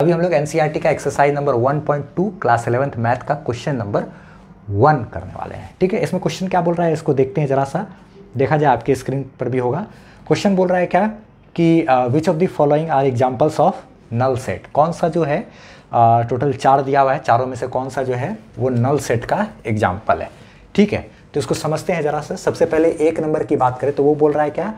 अभी हम लोग एनसीईआरटी e का exercise number 1.2 class eleventh math का क्वेश्चन नंबर वन करने वाले हैं ठीक है इसमें क्वेश्चन क्या बोल रहा है इसको देखते हैं जरा सा देखा जाए आपके स्क्रीन पर भी होगा क्वेश्चन बोल रहा है क्या कि which of the following are examples of null set कौन सा जो है टोटल uh, चार दिया हुआ है चारों में से कौन सा जो है वो नल सेट का एग्जाम्पल है ठीक है तो इसको समझते हैं जरा सा सबसे पहले एक नंबर की बात करें तो वो बोल रहा है क्या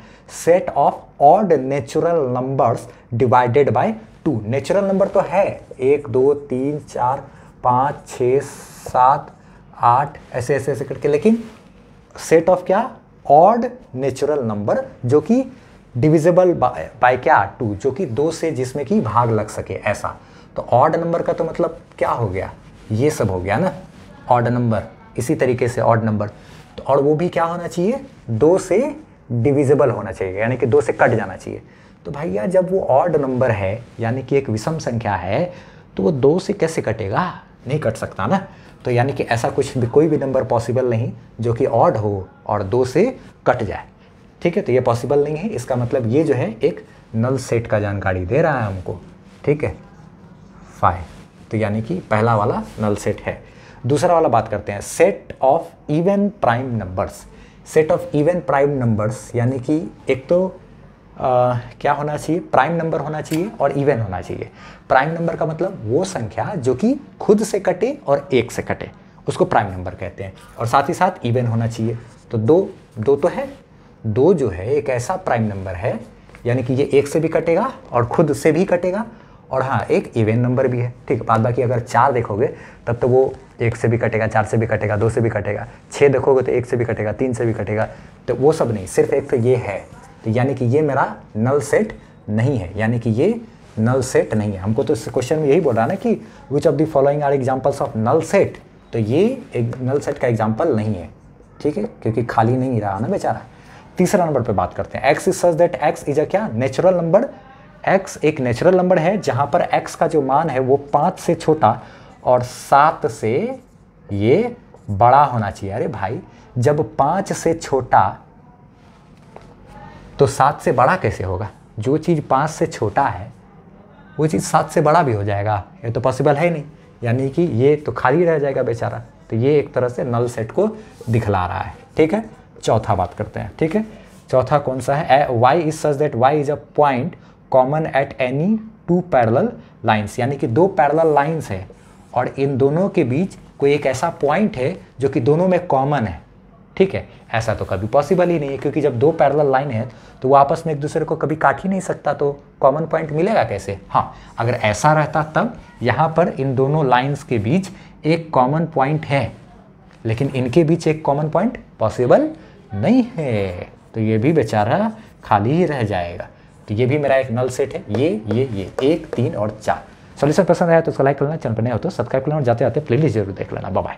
set of odd natural numbers divided by two natural number तो है एक दो तीन चार पाँच छ सात आठ ऐसे ऐसे ऐसे करके लेकिन सेट ऑफ क्या ऑड नेचुरल नंबर जो कि डिविजिबल बाय क्या टू जो कि दो से जिसमें कि भाग लग सके ऐसा तो ऑड नंबर का तो मतलब क्या हो गया ये सब हो गया ना ऑड नंबर इसी तरीके से ऑड नंबर तो और वो भी क्या होना चाहिए दो से डिविजिबल होना चाहिए यानी कि दो से कट जाना चाहिए तो भैया जब वो ऑड नंबर है यानी कि एक विषम संख्या है तो वो दो से कैसे कटेगा नहीं कट सकता ना तो यानी कि ऐसा कुछ भी कोई भी नंबर पॉसिबल नहीं जो कि ऑड हो और दो से कट जाए ठीक है तो ये पॉसिबल नहीं है इसका मतलब ये जो है एक नल सेट का जानकारी दे रहा है हमको ठीक है फाइव तो यानी कि पहला वाला नल सेट है दूसरा वाला बात करते हैं set of even prime numbers set of even prime numbers यानी कि एक तो आ, क्या होना चाहिए प्राइम नंबर होना चाहिए और इवन होना चाहिए प्राइम नंबर का मतलब वो संख्या जो कि खुद से कटे और एक से कटे उसको प्राइम नंबर कहते हैं और साथ ही साथ इवन होना चाहिए तो दो दो तो है दो जो है एक ऐसा प्राइम नंबर है यानी कि ये एक से भी कटेगा और खुद से भी कटेगा और हाँ एक इवेन नंबर भी है ठीक है बाद बाकी अगर चार देखोगे तब तो वो एक से भी कटेगा चार से भी कटेगा दो से भी कटेगा छः देखोगे तो एक से भी कटेगा तीन से भी कटेगा तो वो सब नहीं सिर्फ एक तो ये है तो यानी कि ये मेरा नल सेट नहीं है यानी कि ये नल सेट नहीं है हमको तो इस क्वेश्चन में यही बोल रहा है ना कि which of the following are examples of null set तो ये एक नल सेट का एग्जाम्पल नहीं है ठीक है क्योंकि खाली नहीं रहा ना बेचारा तीसरा नंबर पे बात करते हैं x is such that x is a क्या नेचुरल नंबर एक्स एक नेचुरल नंबर है जहाँ पर एक्स का जो मान है वो पाँच से छोटा और सात से ये बड़ा होना चाहिए अरे भाई जब पाँच से छोटा तो सात से बड़ा कैसे होगा जो चीज़ पाँच से छोटा है वो चीज़ सात से बड़ा भी हो जाएगा ये तो पॉसिबल है नहीं यानी कि ये तो खाली रह जाएगा बेचारा तो ये एक तरह से नल सेट को दिखला रहा है ठीक है चौथा बात करते हैं ठीक है चौथा कौन सा है y is such that y is a point common at any two parallel lines यानी कि दो पैरल लाइन्स है और इन दोनों के बीच कोई एक ऐसा पॉइंट है जो कि दोनों में कॉमन है ठीक है ऐसा तो कभी पॉसिबल ही नहीं है क्योंकि जब दो पैरल लाइन है तो वो आपस में एक दूसरे को कभी काट ही नहीं सकता तो कॉमन पॉइंट मिलेगा कैसे हाँ अगर ऐसा रहता तब यहाँ पर इन दोनों लाइन्स के बीच एक कॉमन पॉइंट है लेकिन इनके बीच एक कॉमन पॉइंट पॉसिबल नहीं है तो ये भी बेचारा खाली ही रह जाएगा तो ये भी मेरा एक नल सेट है ये ये ये एक तीन और चार सोल्यूशन पसंद आया तो उसको लाइक कर लेना चैनल पर नहीं हो तो सब्सक्राइब कर लेना और जाते जाते प्लेलिस्ट जरूर देख लेना बाय